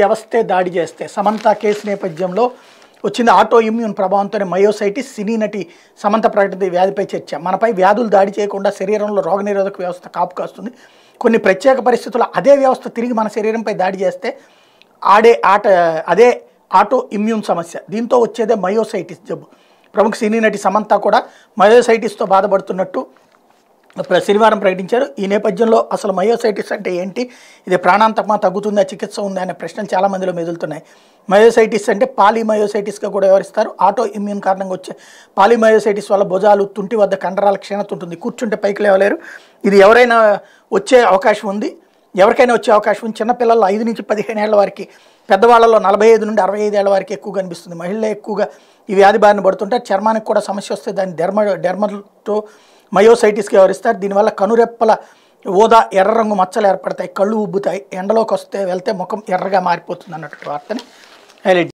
వ్యవస్థే దాడి చేస్తే సమంత కేసు నేపథ్యంలో వచ్చింది ఆటో ఇమ్యూన్ ప్రభావంతోనే మయోసైటిస్ సినీ నటి సమంత ప్రకటన వ్యాధిపై చర్చ మనపై వ్యాధులు దాడి చేయకుండా శరీరంలో రోగనిరోధక వ్యవస్థ కాపు కాస్తుంది కొన్ని ప్రత్యేక పరిస్థితుల్లో అదే వ్యవస్థ తిరిగి మన శరీరంపై దాడి చేస్తే ఆడే ఆట అదే ఆటో ఇమ్యూన్ సమస్య దీంతో వచ్చేదే మయోసైటిస్ జబ్బు ప్రముఖ సినీ నటి సమంత కూడా మయోసైటిస్తో బాధపడుతున్నట్టు శనివారం ప్రకటించారు ఈ నేపథ్యంలో అసలు మయోసైటిస్ అంటే ఏంటి ఇది ప్రాణాంతకమా తగ్గుతుందా చికిత్స ఉందా అనే ప్రశ్నలు చాలామందిలో మెదులుతున్నాయి మయోసైటిస్ అంటే పాలిమయోసైటిస్గా కూడా వ్యవహరిస్తారు ఆటో ఇమ్యూన్ కారణంగా వచ్చే పాలిమయోసైటిస్ వల్ల భుజాలు తుంటి వద్ద కండరాల క్షీణత ఉంటుంది కూర్చుంటే పైకి లేవలేరు ఇది ఎవరైనా వచ్చే అవకాశం ఉంది ఎవరికైనా వచ్చే అవకాశం ఉంది చిన్నపిల్లల్లో ఐదు నుంచి పదిహేను ఏళ్ళ వారికి పెద్దవాళ్ళలో నలభై ఐదు నుండి అరవై ఐదు ఏళ్ళ వారికి ఎక్కువ కనిపిస్తుంది మహిళలు ఎక్కువగా ఈ వ్యాధి బారిన పడుతుంటే చర్మానికి కూడా సమస్య వస్తే దాన్ని డెర్మ డెర్మతో మయోసైటిస్కి వివరిస్తారు దీనివల్ల కనురెప్పల ఓదా ఎర్ర రంగు మచ్చలు ఏర్పడతాయి కళ్ళు ఉబ్బుతాయి ఎండలోకి వస్తే వెళ్తే ముఖం ఎర్రగా మారిపోతుంది అన్నటువంటి వార్తని హైలైట్